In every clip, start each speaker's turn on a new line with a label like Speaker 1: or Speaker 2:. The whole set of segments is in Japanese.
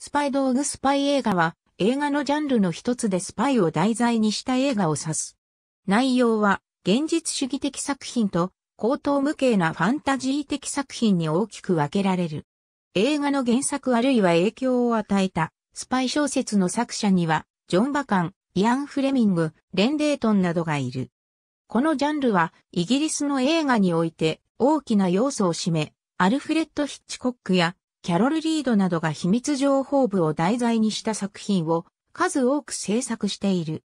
Speaker 1: スパイ道具スパイ映画は映画のジャンルの一つでスパイを題材にした映画を指す。内容は現実主義的作品と高等無形なファンタジー的作品に大きく分けられる。映画の原作あるいは影響を与えたスパイ小説の作者にはジョン・バカン、イアン・フレミング、レンデートンなどがいる。このジャンルはイギリスの映画において大きな要素を占め、アルフレッド・ヒッチコックやキャロル・リードなどが秘密情報部を題材にした作品を数多く制作している。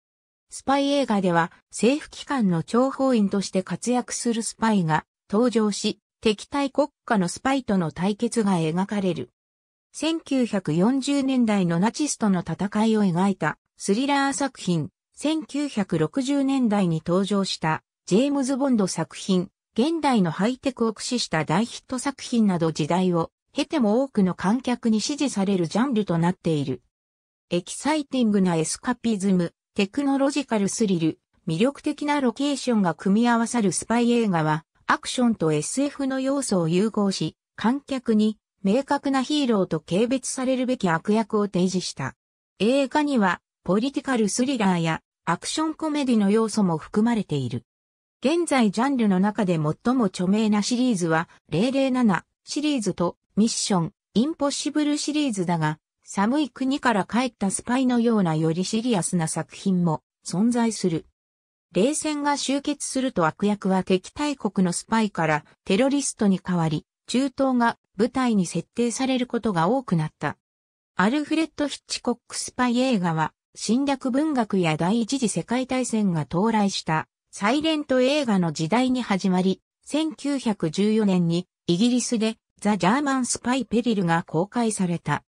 Speaker 1: スパイ映画では政府機関の諜報員として活躍するスパイが登場し、敵対国家のスパイとの対決が描かれる。1940年代のナチスとの戦いを描いたスリラー作品、1960年代に登場したジェームズ・ボンド作品、現代のハイテクを駆使した大ヒット作品など時代を経ても多くの観客に支持されるジャンルとなっている。エキサイティングなエスカピズム、テクノロジカルスリル、魅力的なロケーションが組み合わさるスパイ映画は、アクションと SF の要素を融合し、観客に明確なヒーローと軽蔑されるべき悪役を提示した。映画には、ポリティカルスリラーやアクションコメディの要素も含まれている。現在ジャンルの中で最も著名なシリーズは、007シリーズとミッション、インポッシブルシリーズだが、寒い国から帰ったスパイのようなよりシリアスな作品も存在する。冷戦が終結すると悪役は敵対国のスパイからテロリストに代わり、中東が舞台に設定されることが多くなった。アルフレッド・ヒッチコックスパイ映画は侵略文学や第一次世界大戦が到来したサイレント映画の時代に始まり、1914年にイギリスでザ・ジャーマン・スパイ・ペリルが公開された。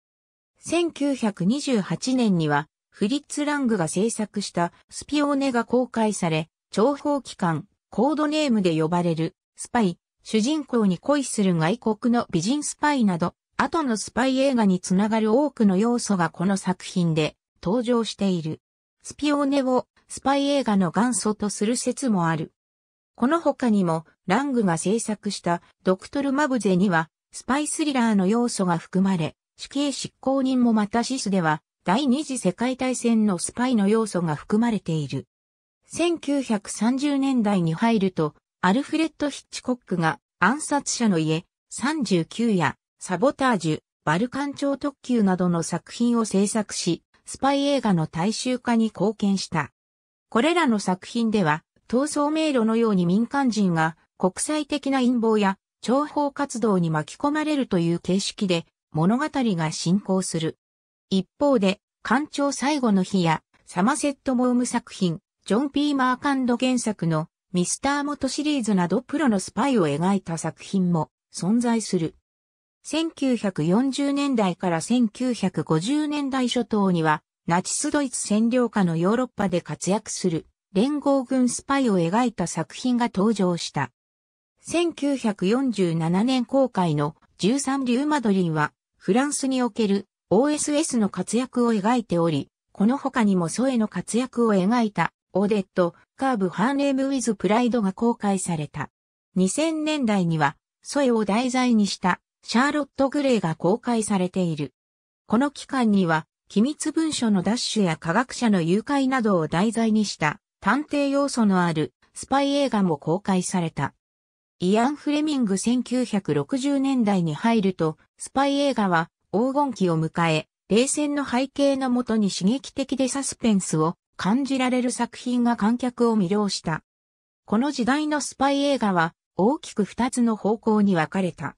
Speaker 1: 1928年には、フリッツ・ラングが制作したスピオーネが公開され、情報機関、コードネームで呼ばれる、スパイ、主人公に恋する外国の美人スパイなど、後のスパイ映画につながる多くの要素がこの作品で登場している。スピオーネをスパイ映画の元祖とする説もある。この他にも、ラングが制作したドクトル・マブゼには、スパイスリラーの要素が含まれ、死刑執行人もまたシスでは、第二次世界大戦のスパイの要素が含まれている。1930年代に入ると、アルフレッド・ヒッチコックが暗殺者の家、39やサボタージュ、バルカン超特急などの作品を制作し、スパイ映画の大衆化に貢献した。これらの作品では、闘争迷路のように民間人が国際的な陰謀や諜報活動に巻き込まれるという形式で物語が進行する。一方で、艦長最後の日やサマセット・モーム作品、ジョン・ピー・マーカンド原作のミスター・モトシリーズなどプロのスパイを描いた作品も存在する。1940年代から1950年代初頭には、ナチスドイツ占領下のヨーロッパで活躍する連合軍スパイを描いた作品が登場した。1947年公開の13リューマドリンは、フランスにおける OSS の活躍を描いており、この他にもソエの活躍を描いた、オーデット、カーブ・ハーネーム・ウィズ・プライドが公開された。2000年代には、ソエを題材にした、シャーロット・グレーが公開されている。この期間には、機密文書のダッシュや科学者の誘拐などを題材にした、探偵要素のある、スパイ映画も公開された。イアン・フレミング1960年代に入ると、スパイ映画は黄金期を迎え、冷戦の背景のもとに刺激的でサスペンスを感じられる作品が観客を魅了した。この時代のスパイ映画は大きく二つの方向に分かれた。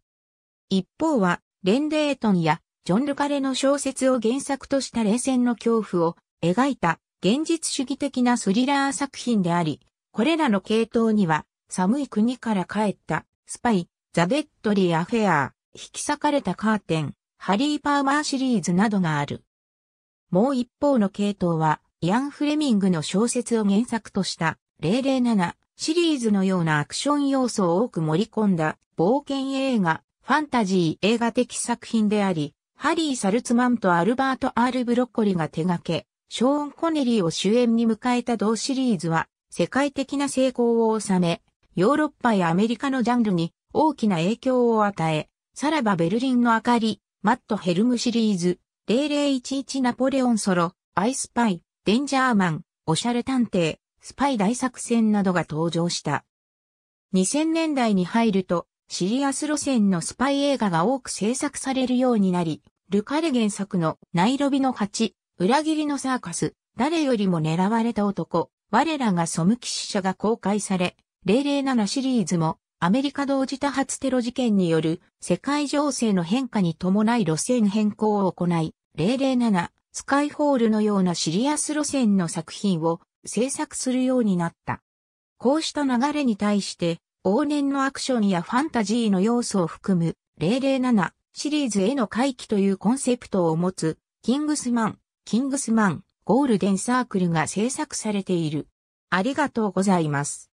Speaker 1: 一方は、レンデートンやジョン・ルカレの小説を原作とした冷戦の恐怖を描いた現実主義的なスリラー作品であり、これらの系統には寒い国から帰った、スパイ、ザ・ベッドリー・ア・フェア、引き裂かれたカーテン、ハリー・パーマーシリーズなどがある。もう一方の系統は、イアン・フレミングの小説を原作とした、007シリーズのようなアクション要素を多く盛り込んだ、冒険映画、ファンタジー映画的作品であり、ハリー・サルツマンとアルバート・アール・ブロッコリが手掛け、ショーン・コネリーを主演に迎えた同シリーズは、世界的な成功を収め、ヨーロッパやアメリカのジャンルに大きな影響を与え、さらばベルリンの明かり、マット・ヘルムシリーズ、0011ナポレオンソロ、アイスパイ、デンジャーマン、オシャレ探偵、スパイ大作戦などが登場した。2000年代に入ると、シリアス路線のスパイ映画が多く制作されるようになり、ルカレ原作のナイロビの蜂、裏切りのサーカス、誰よりも狙われた男、我らが背き死者が公開され、007シリーズもアメリカ同時多発テロ事件による世界情勢の変化に伴い路線変更を行い、007スカイホールのようなシリアス路線の作品を制作するようになった。こうした流れに対して、往年のアクションやファンタジーの要素を含む007シリーズへの回帰というコンセプトを持つ、キングスマン、キングスマン、ゴールデンサークルが制作されている。ありがとうございます。